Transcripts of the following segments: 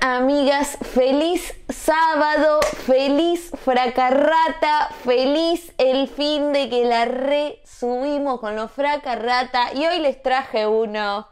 amigas? Feliz sábado, feliz fracarrata, feliz el fin de que la subimos con los fracarrata y hoy les traje uno.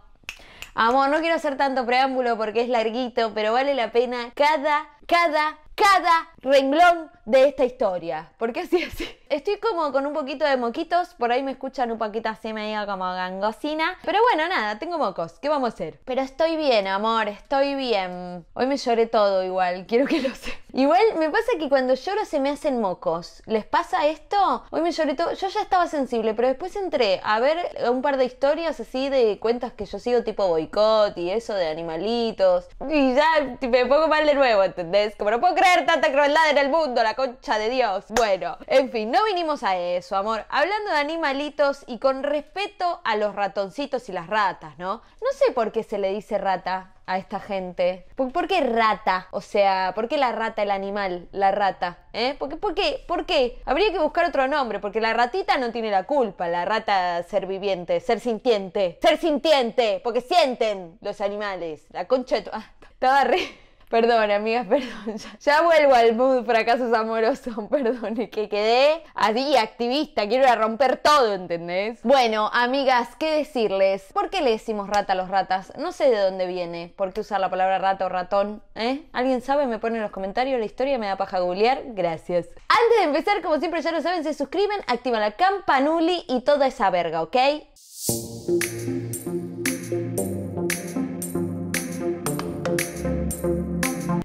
Amor, no quiero hacer tanto preámbulo porque es larguito, pero vale la pena cada, cada, cada renglón de esta historia. Porque así así. Estoy como con un poquito de moquitos, por ahí me escuchan un poquito así medio como gangosina. Pero bueno, nada, tengo mocos, ¿qué vamos a hacer? Pero estoy bien, amor, estoy bien. Hoy me lloré todo igual, quiero que lo sé. Igual me pasa que cuando lloro se me hacen mocos. ¿Les pasa esto? Hoy me lloré todo. Yo ya estaba sensible, pero después entré a ver un par de historias así de cuentas que yo sigo tipo boicot y eso de animalitos. Y ya me pongo mal de nuevo, ¿entendés? Como no puedo creer tanta crueldad en el mundo, la concha de Dios. Bueno, en fin, no vinimos a eso, amor. Hablando de animalitos y con respeto a los ratoncitos y las ratas, ¿no? No sé por qué se le dice rata a esta gente. ¿Por, qué rata? O sea, ¿por qué la rata, el animal? La rata. ¿Eh? ¿Por qué, ¿Por qué? ¿Por qué? Habría que buscar otro nombre, porque la ratita no tiene la culpa, la rata ser viviente, ser sintiente, ser sintiente, porque sienten los animales. La concha de tu... Ah, re... Perdón, amigas, perdón. Ya, vuelvo al mood fracasos amorosos, perdón, y que quedé así activista, quiero ir a romper todo, ¿entendés? Bueno, amigas, ¿qué decirles? ¿Por qué le decimos rata a los ratas? No sé de dónde viene, ¿por qué usar la palabra rata o ratón? ¿Eh? ¿Alguien sabe? Me ponen en los comentarios la historia, me da paja googlear, gracias. Antes de empezar, como siempre ya lo saben, se suscriben, activan la campanuli y toda esa verga, ¿ok?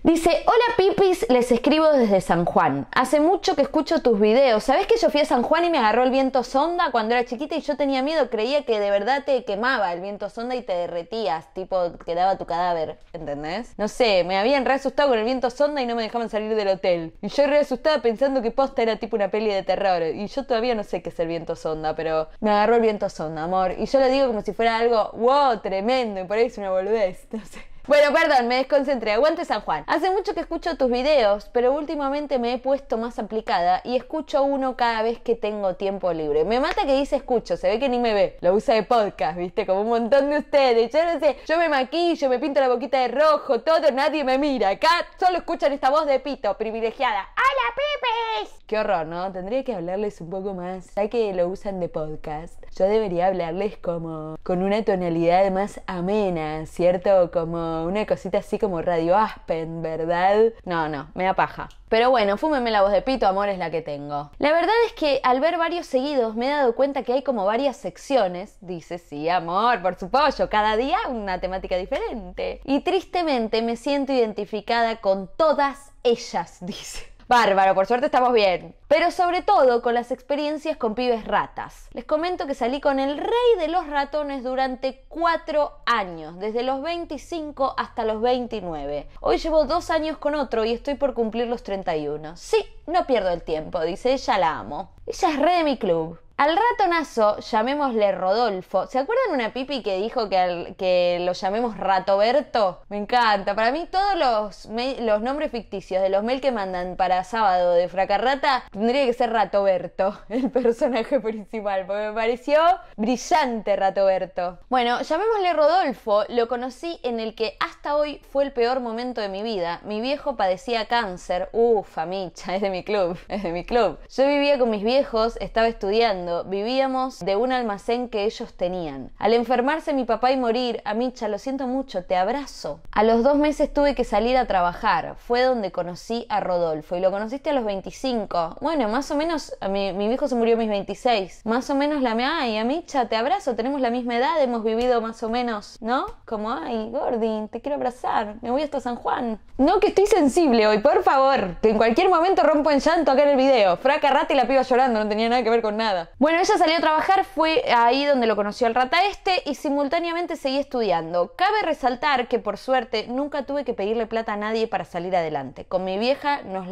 Dice, hola Pipis, les escribo desde San Juan. Hace mucho que escucho tus videos. sabes que yo fui a San Juan y me agarró el viento sonda cuando era chiquita y yo tenía miedo? Creía que de verdad te quemaba el viento sonda y te derretías, tipo, quedaba tu cadáver, ¿entendés? No sé, me habían re asustado con el viento sonda y no me dejaban salir del hotel. Y yo re asustada pensando que posta era tipo una peli de terror. Y yo todavía no sé qué es el viento sonda, pero me agarró el viento sonda, amor. Y yo le digo como si fuera algo, wow, tremendo, y por ahí es me volvés, no sé. Bueno, perdón, me desconcentré. Aguante San Juan. Hace mucho que escucho tus videos, pero últimamente me he puesto más aplicada y escucho uno cada vez que tengo tiempo libre. Me mata que dice escucho, se ve que ni me ve. Lo usa de podcast, viste, como un montón de ustedes. Yo no sé, yo me maquillo, me pinto la boquita de rojo, todo, nadie me mira. Acá solo escuchan esta voz de pito, privilegiada. ¡Hola, pipis! Qué horror, ¿no? Tendría que hablarles un poco más. Ya que lo usan de podcast, yo debería hablarles como con una tonalidad más amena, ¿cierto? Como una cosita así como Radio Aspen, ¿verdad? No, no, me da paja. Pero bueno, fúmeme la voz de pito, amor es la que tengo. La verdad es que al ver varios seguidos me he dado cuenta que hay como varias secciones. Dice, sí, amor, por su pollo, cada día una temática diferente. Y tristemente me siento identificada con todas ellas, dice. Bárbaro, por suerte estamos bien. Pero sobre todo con las experiencias con pibes ratas. Les comento que salí con el rey de los ratones durante cuatro años, desde los 25 hasta los 29. Hoy llevo dos años con otro y estoy por cumplir los 31. Sí, no pierdo el tiempo, dice ella, la amo. Ella es re de mi club. Al ratonazo, llamémosle Rodolfo. ¿Se acuerdan una pipi que dijo que, que lo llamemos Ratoberto? Me encanta. Para mí todos los, los nombres ficticios de los mails que mandan para sábado de Fracarrata tendría que ser Ratoberto, el personaje principal, porque me pareció brillante Ratoberto. Bueno, llamémosle Rodolfo. Lo conocí en el que hasta hoy fue el peor momento de mi vida. Mi viejo padecía cáncer. Uf, famicha, es de mi club, es de mi club. Yo vivía con mis viejos, estaba estudiando vivíamos de un almacén que ellos tenían. Al enfermarse mi papá y morir, a Micha, lo siento mucho, te abrazo. A los dos meses tuve que salir a trabajar. Fue donde conocí a Rodolfo. Y lo conociste a los 25. Bueno, más o menos, mi, mi viejo se murió a mis 26. Más o menos la me, ay, a Micha, te abrazo, tenemos la misma edad, hemos vivido más o menos, ¿no? Como, ay, Gordín, te quiero abrazar, me voy hasta San Juan. No, que estoy sensible hoy, por favor, que en cualquier momento rompo en llanto acá en el video. Fraca rata y la piba llorando, no tenía nada que ver con nada. Bueno, ella salió a trabajar, fue ahí donde lo conoció el rata este y simultáneamente seguí estudiando. Cabe resaltar que por suerte nunca tuve que pedirle plata a nadie para salir adelante. Con mi vieja nos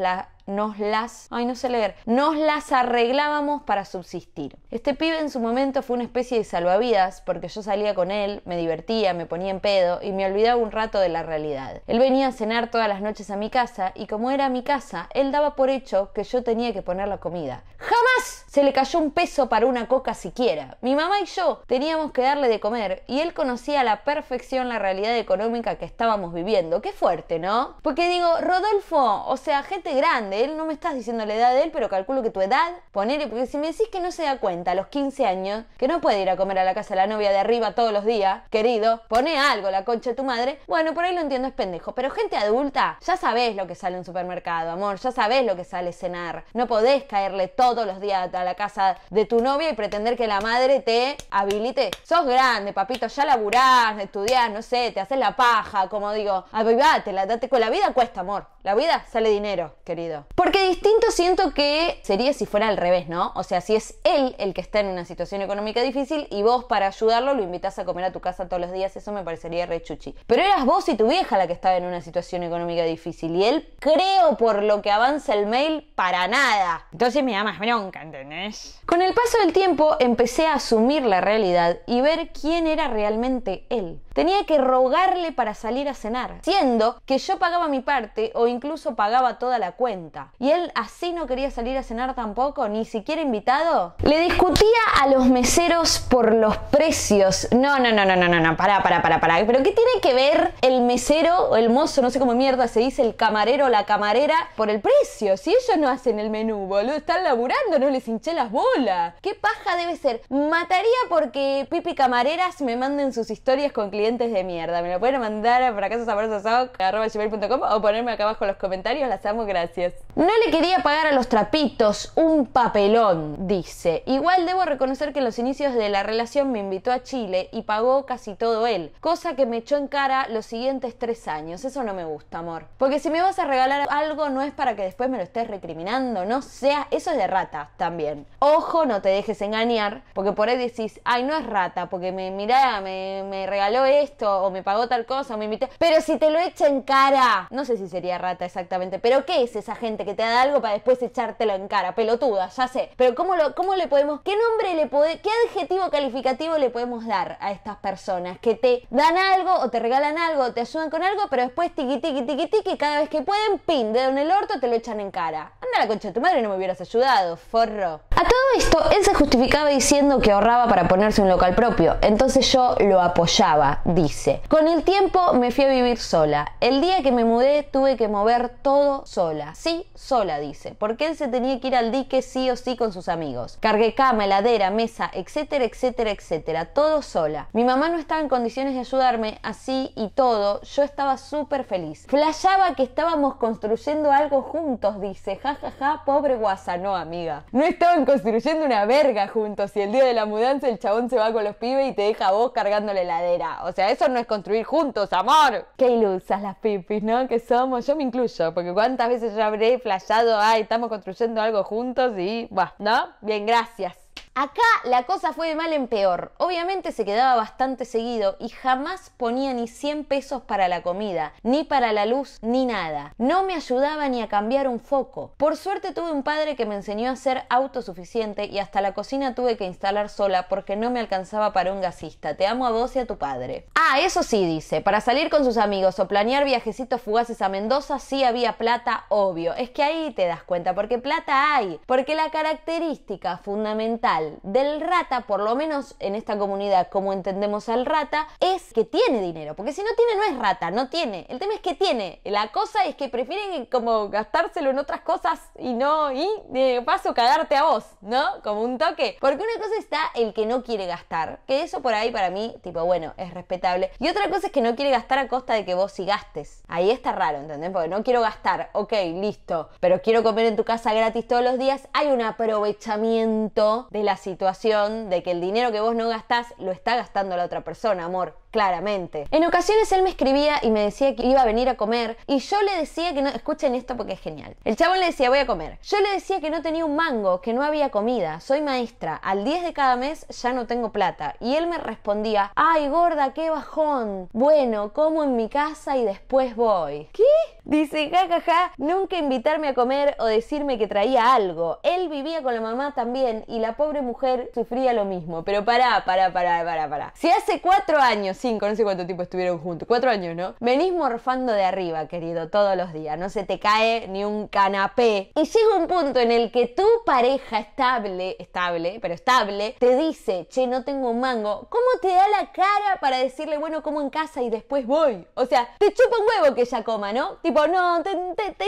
nos las, ay no sé leer, nos las arreglábamos para subsistir. Este pibe en su momento fue una especie de salvavidas porque yo salía con él, me divertía, me ponía en pedo y me olvidaba un rato de la realidad. Él venía a cenar todas las noches a mi casa y como era mi casa, él daba por hecho que yo tenía que poner la comida. ¡Jamás! Se le cayó un peso para una coca siquiera. Mi mamá y yo teníamos que darle de comer y él conocía a la perfección la realidad económica que estábamos viviendo. Qué fuerte, ¿no? Porque digo, Rodolfo, o sea, gente grande, él no me estás diciendo la edad de él, pero calculo que tu edad, ponele, porque si me decís que no se da cuenta a los 15 años, que no puede ir a comer a la casa de la novia de arriba todos los días, querido, pone algo la concha de tu madre, bueno, por ahí lo entiendo, es pendejo, pero gente adulta, ya sabes lo que sale en un supermercado, amor, ya sabes lo que sale cenar, no podés caerle todos los días a la casa de tu novia y pretender que la madre te habilite. Sos grande, papito, ya laburás, estudiás, no sé, te haces la paja, como digo, avivate, la, date con la vida cuesta, amor. La vida sale dinero, querido. Porque distinto siento que sería si fuera al revés, ¿no? O sea, si es él el que está en una situación económica difícil y vos para ayudarlo lo invitas a comer a tu casa todos los días, eso me parecería re chuchi. Pero eras vos y tu vieja la que estaba en una situación económica difícil y él, creo por lo que avanza el mail, para nada. Entonces me da más bronca, ¿entendés? Con el paso del tiempo empecé a asumir la realidad y ver quién era realmente él. Tenía que rogarle para salir a cenar, siendo que yo pagaba mi parte o incluso pagaba toda la cuenta. Y él así no quería salir a cenar tampoco, ni siquiera invitado. Le discutía a los meseros por los precios. No, no, no, no, no, no, no, pará, pará, pará, pará. Pero ¿qué tiene que ver el mesero o el mozo, no sé cómo mierda se dice, el camarero o la camarera por el precio? Si ellos no hacen el menú, boludo, están laburando, no les hinché las bolas. ¿Qué paja debe ser? Mataría porque Pipi Camareras me manden sus historias con de mierda. Me lo pueden mandar a fracasosabrosasao.com o ponerme acá abajo en los comentarios. Las amo, gracias. No le quería pagar a los trapitos un papelón, dice. Igual debo reconocer que en los inicios de la relación me invitó a Chile y pagó casi todo él, cosa que me echó en cara los siguientes tres años. Eso no me gusta, amor. Porque si me vas a regalar algo, no es para que después me lo estés recriminando, no sea. Eso es de rata también. Ojo, no te dejes engañar, porque por ahí decís, ay, no es rata, porque me, mirá, me, me regaló esto, o me pagó tal cosa, o me invitó. Pero si te lo echa en cara, no sé si sería rata exactamente, pero ¿qué es esa gente que te da algo para después echártelo en cara? Pelotuda, ya sé. Pero ¿cómo, lo, cómo le podemos, qué nombre le puede qué adjetivo calificativo le podemos dar a estas personas que te dan algo o te regalan algo te ayudan con algo, pero después tiqui tiqui tiqui tiqui, cada vez que pueden, pin, dedo en el orto, te lo echan en cara. Anda la concha de tu madre, no me hubieras ayudado, forro. A todo esto, él se justificaba diciendo que ahorraba para ponerse un local propio, entonces yo lo apoyaba, dice. Con el tiempo me fui a vivir sola. El día que me mudé tuve que mover todo sola. Sí, sola, dice, porque él se tenía que ir al dique sí o sí con sus amigos. Cargué cama, heladera, mesa, etcétera, etcétera, etcétera, todo sola. Mi mamá no estaba en condiciones de ayudarme, así y todo, yo estaba súper feliz. Flashaba que estábamos construyendo algo juntos, dice, Ja, ja, ja, pobre guasa, no amiga. No estaba en construyendo una verga juntos y el día de la mudanza el chabón se va con los pibes y te deja a vos cargando la heladera. O sea, eso no es construir juntos, amor. Qué ilusas las pipis, ¿no? Que somos, yo me incluyo, porque cuántas veces yo habré flashado, ay, estamos construyendo algo juntos y, bueno, ¿no? Bien, gracias. Acá la cosa fue de mal en peor. Obviamente se quedaba bastante seguido y jamás ponía ni 100 pesos para la comida, ni para la luz, ni nada. No me ayudaba ni a cambiar un foco. Por suerte tuve un padre que me enseñó a ser autosuficiente y hasta la cocina tuve que instalar sola porque no me alcanzaba para un gasista. Te amo a vos y a tu padre. Ah, eso sí, dice. Para salir con sus amigos o planear viajecitos fugaces a Mendoza sí había plata, obvio. Es que ahí te das cuenta, porque plata hay. Porque la característica fundamental del rata, por lo menos en esta comunidad como entendemos al rata, es que tiene dinero. Porque si no tiene, no es rata, no tiene. El tema es que tiene. La cosa es que prefieren como gastárselo en otras cosas y no, y de paso cagarte a vos, ¿no? Como un toque. Porque una cosa está el que no quiere gastar. Que eso por ahí para mí, tipo, bueno, es respetable. Y otra cosa es que no quiere gastar a costa de que vos sí gastes. Ahí está raro, ¿entendés? Porque no quiero gastar, ok, listo. Pero quiero comer en tu casa gratis todos los días. Hay un aprovechamiento de la la situación de que el dinero que vos no gastás lo está gastando la otra persona, amor claramente. En ocasiones él me escribía y me decía que iba a venir a comer y yo le decía que no, escuchen esto porque es genial. El chabón le decía voy a comer. Yo le decía que no tenía un mango, que no había comida, soy maestra, al 10 de cada mes ya no tengo plata. Y él me respondía, ay gorda, qué bajón. Bueno, como en mi casa y después voy. ¿Qué? Dice, jajaja, nunca invitarme a comer o decirme que traía algo. Él vivía con la mamá también y la pobre mujer sufría lo mismo. Pero pará, pará, pará, pará, pará. Si hace cuatro años no sé cuánto tiempo estuvieron juntos, cuatro años, ¿no? Venís morfando de arriba, querido, todos los días, no se te cae ni un canapé. Y llega un punto en el que tu pareja estable, estable, pero estable, te dice, che, no tengo un mango, ¿cómo te da la cara para decirle, bueno, como en casa y después voy? O sea, te chupa un huevo que ella coma, ¿no? Tipo, no, te,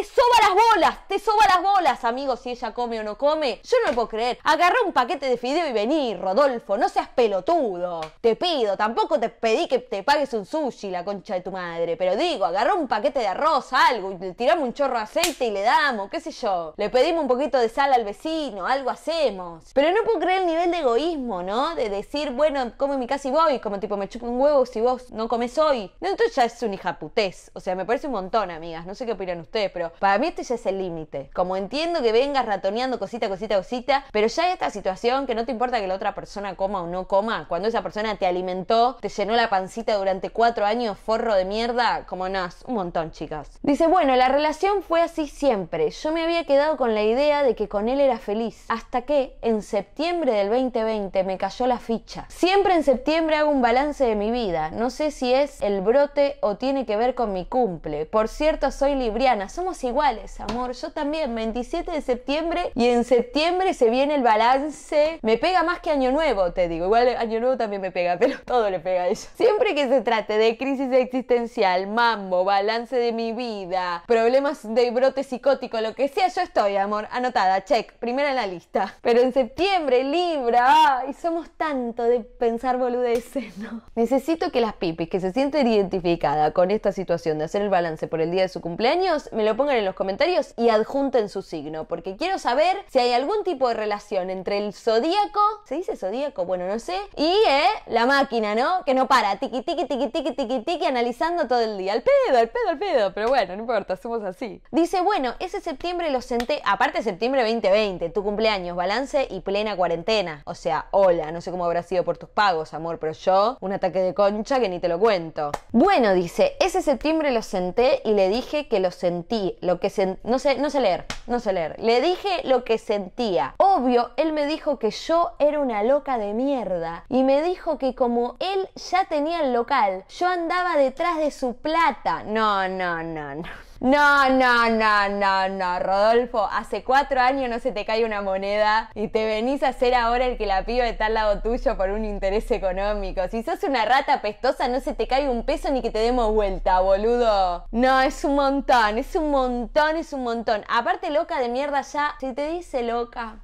soba las bolas, te soba las bolas, amigo, si ella come o no come. Yo no lo puedo creer. Agarrá un paquete de fideo y vení, Rodolfo, no seas pelotudo. Te pido, tampoco te pedí que te pagues un sushi, la concha de tu madre. Pero digo, agarró un paquete de arroz, algo, le tiramos un chorro de aceite y le damos, qué sé yo. Le pedimos un poquito de sal al vecino, algo hacemos. Pero no puedo creer el nivel de egoísmo, ¿no? De decir, bueno, como en mi casa y voy, como tipo, me chupo un huevo si vos no comes hoy. No, entonces ya es un hijaputés O sea, me parece un montón, amigas. No sé qué opinan ustedes, pero para mí esto ya es el límite. Como entiendo que vengas ratoneando cosita, cosita, cosita, pero ya hay esta situación que no te importa que la otra persona coma o no coma, cuando esa persona te alimentó, te llenó la pancita durante cuatro años, forro de mierda, como nas, un montón, chicas. Dice, bueno, la relación fue así siempre. Yo me había quedado con la idea de que con él era feliz. Hasta que, en septiembre del 2020, me cayó la ficha. Siempre en septiembre hago un balance de mi vida. No sé si es el brote o tiene que ver con mi cumple. Por cierto, soy libriana. Somos iguales, amor. Yo también, 27 de septiembre. Y en septiembre se viene el balance. Me pega más que Año Nuevo, te digo. Igual Año Nuevo también me pega, pero todo le pega a ella. Siempre que se trate de crisis existencial, mambo, balance de mi vida, problemas de brote psicótico, lo que sea, yo estoy, amor, anotada, check, primera en la lista. Pero en septiembre, Libra, ay, somos tanto de pensar boludeces, ¿no? Necesito que las pipis que se sienten identificadas con esta situación de hacer el balance por el día de su cumpleaños, me lo pongan en los comentarios y adjunten su signo, porque quiero saber si hay algún tipo de relación entre el zodíaco, ¿se dice zodíaco? Bueno, no sé, y eh, la máquina, ¿no? Que no para Tiki tiqui tiqui tiqui tiqui tiqui analizando todo el día. Al pedo, al pedo, al pedo. Pero bueno, no importa, somos así. Dice, bueno, ese septiembre lo senté. Aparte, septiembre 2020, tu cumpleaños, balance y plena cuarentena. O sea, hola, no sé cómo habrá sido por tus pagos, amor, pero yo, un ataque de concha que ni te lo cuento. Bueno, dice, ese septiembre lo senté y le dije que lo sentí. Lo que sentí, No sé, no sé leer, no sé leer. Le dije lo que sentía. Obvio, él me dijo que yo era una loca de mierda. Y me dijo que como él ya tenía el local. Yo andaba detrás de su plata. No, no, no, no. No, no, no, no, Rodolfo, hace cuatro años no se te cae una moneda y te venís a ser ahora el que la piba está al lado tuyo por un interés económico. Si sos una rata pestosa no se te cae un peso ni que te demos vuelta, boludo. No, es un montón, es un montón, es un montón. Aparte loca de mierda ya, si te dice loca,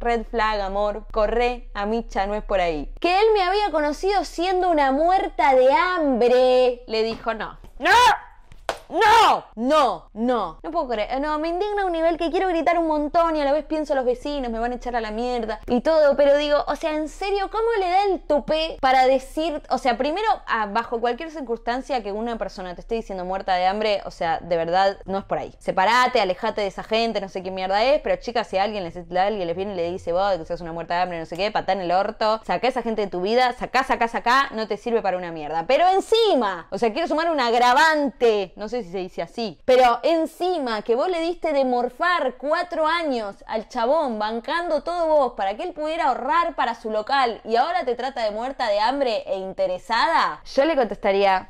Red flag, amor, corre, a Micha no es por ahí. Que él me había conocido siendo una muerta de hambre. Le dijo no. ¡No! ¡No! No, no. No puedo creer. No, me indigna a un nivel que quiero gritar un montón y a la vez pienso los vecinos, me van a echar a la mierda y todo. Pero digo, o sea, en serio, ¿cómo le da el tupé para decir, o sea, primero, ah, bajo cualquier circunstancia que una persona te esté diciendo muerta de hambre, o sea, de verdad, no es por ahí. Separate, alejate de esa gente, no sé qué mierda es, pero chicas, si alguien les, alguien les viene y le dice, vos, que seas una muerta de hambre, no sé qué, patá en el orto, saca a esa gente de tu vida, saca, saca, saca, no te sirve para una mierda. Pero encima, o sea, quiero sumar un agravante, no sé si se dice así. Pero encima que vos le diste de morfar cuatro años al chabón bancando todo vos para que él pudiera ahorrar para su local y ahora te trata de muerta de hambre e interesada, yo le contestaría,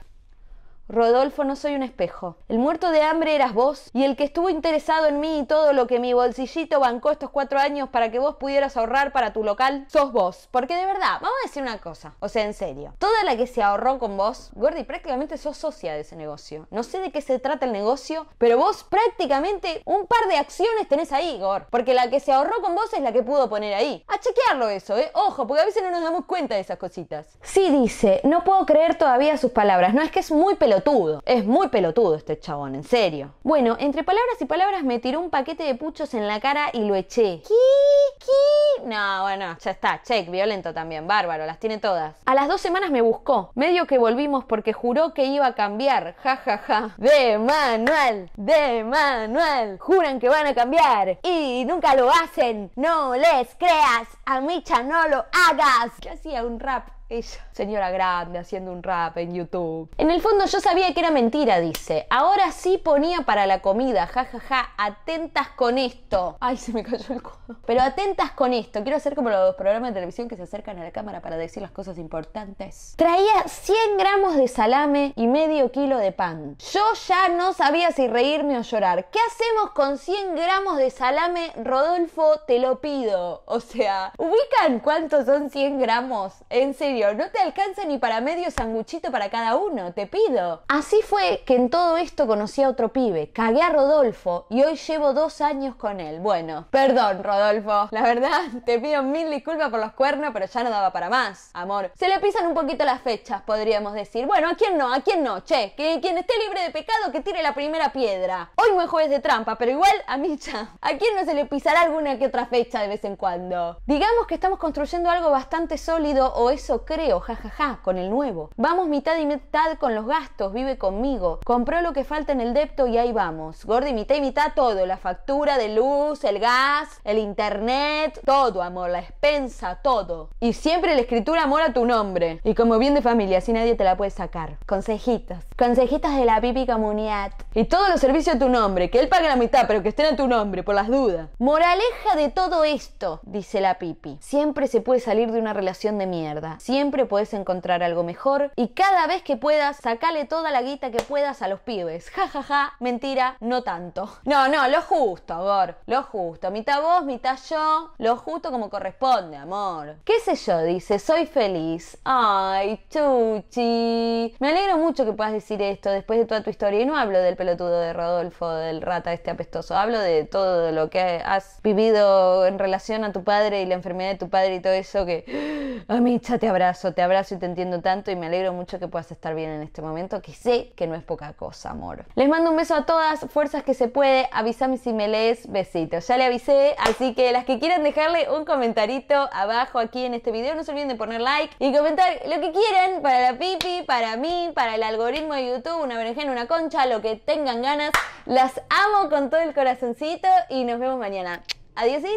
Rodolfo, no soy un espejo. El muerto de hambre eras vos y el que estuvo interesado en mí y todo lo que mi bolsillito bancó estos cuatro años para que vos pudieras ahorrar para tu local, sos vos. Porque de verdad, vamos a decir una cosa, o sea, en serio, toda la que se ahorró con vos, Gordy, prácticamente sos socia de ese negocio. No sé de qué se trata el negocio, pero vos prácticamente un par de acciones tenés ahí, Gord. Porque la que se ahorró con vos es la que pudo poner ahí. A chequearlo eso, ¿eh? Ojo, porque a veces no nos damos cuenta de esas cositas. Sí dice, no puedo creer todavía sus palabras, no es que es muy pelotudo es muy pelotudo este chabón, en serio. Bueno, entre palabras y palabras me tiró un paquete de puchos en la cara y lo eché. ¿Qué? ¿Qué? No, bueno, ya está. Check, violento también, bárbaro, las tiene todas. A las dos semanas me buscó. Medio que volvimos porque juró que iba a cambiar. Ja, ja, ja. De Manuel, de Manuel Juran que van a cambiar y nunca lo hacen. No les creas. A Micha no lo hagas. ¿Qué hacía un rap ella? señora grande haciendo un rap en YouTube. En el fondo yo sabía que era mentira, dice. Ahora sí ponía para la comida, jajaja, ja, ja. atentas con esto. Ay, se me cayó el codo. Pero atentas con esto, quiero hacer como los programas de televisión que se acercan a la cámara para decir las cosas importantes. Traía 100 gramos de salame y medio kilo de pan. Yo ya no sabía si reírme o llorar. ¿Qué hacemos con 100 gramos de salame, Rodolfo? Te lo pido. O sea, ¿ubican cuántos son 100 gramos? En serio, no te alcanza ni para medio sanguchito para cada uno, te pido. Así fue que en todo esto conocí a otro pibe, cagué a Rodolfo y hoy llevo dos años con él. Bueno, perdón Rodolfo, la verdad te pido mil disculpas por los cuernos, pero ya no daba para más, amor. Se le pisan un poquito las fechas, podríamos decir. Bueno, ¿a quién no? ¿A quién no? Che, que quien esté libre de pecado que tire la primera piedra. Hoy no es jueves de trampa, pero igual a mí ¿A quién no se le pisará alguna que otra fecha de vez en cuando? Digamos que estamos construyendo algo bastante sólido o eso creo, jaja con el nuevo. Vamos mitad y mitad con los gastos, vive conmigo. Compró lo que falta en el depto y ahí vamos. Gordi, mitad y mitad todo. La factura de luz, el gas, el internet, todo, amor, la expensa, todo. Y siempre la escritura amor a tu nombre. Y como bien de familia, así nadie te la puede sacar. Consejitos. Consejitas de la pipi comunidad. Y todos los servicios a tu nombre. Que él pague la mitad, pero que estén a tu nombre, por las dudas. Moraleja de todo esto, dice la pipi. Siempre se puede salir de una relación de mierda. Siempre puedes encontrar algo mejor y cada vez que puedas, sacale toda la guita que puedas a los pibes. Ja, ja, ja, mentira, no tanto. No, no, lo justo, amor, lo justo. Mitad vos, mitad yo, lo justo como corresponde, amor. ¿Qué sé yo? Dice, soy feliz. Ay, chuchi. Me alegro mucho que puedas decir esto después de toda tu historia. Y no hablo del pelotudo de Rodolfo, del rata este apestoso. Hablo de todo lo que has vivido en relación a tu padre y la enfermedad de tu padre y todo eso que... Amicha, ¡Ah, te abrazo, te abrazo abrazo y te entiendo tanto y me alegro mucho que puedas estar bien en este momento, que sé que no es poca cosa, amor. Les mando un beso a todas, fuerzas que se puede, avísame si me lees, besito. Ya le avisé, así que las que quieran dejarle un comentarito abajo aquí en este video, no se olviden de poner like y comentar lo que quieran para la pipi, para mí, para el algoritmo de YouTube, una berenjena, una concha, lo que tengan ganas. Las amo con todo el corazoncito y nos vemos mañana. Adiósito.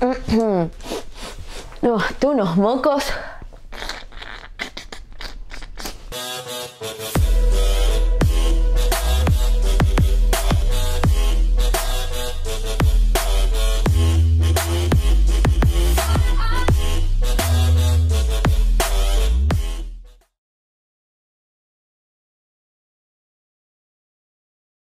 No, tú unos mocos.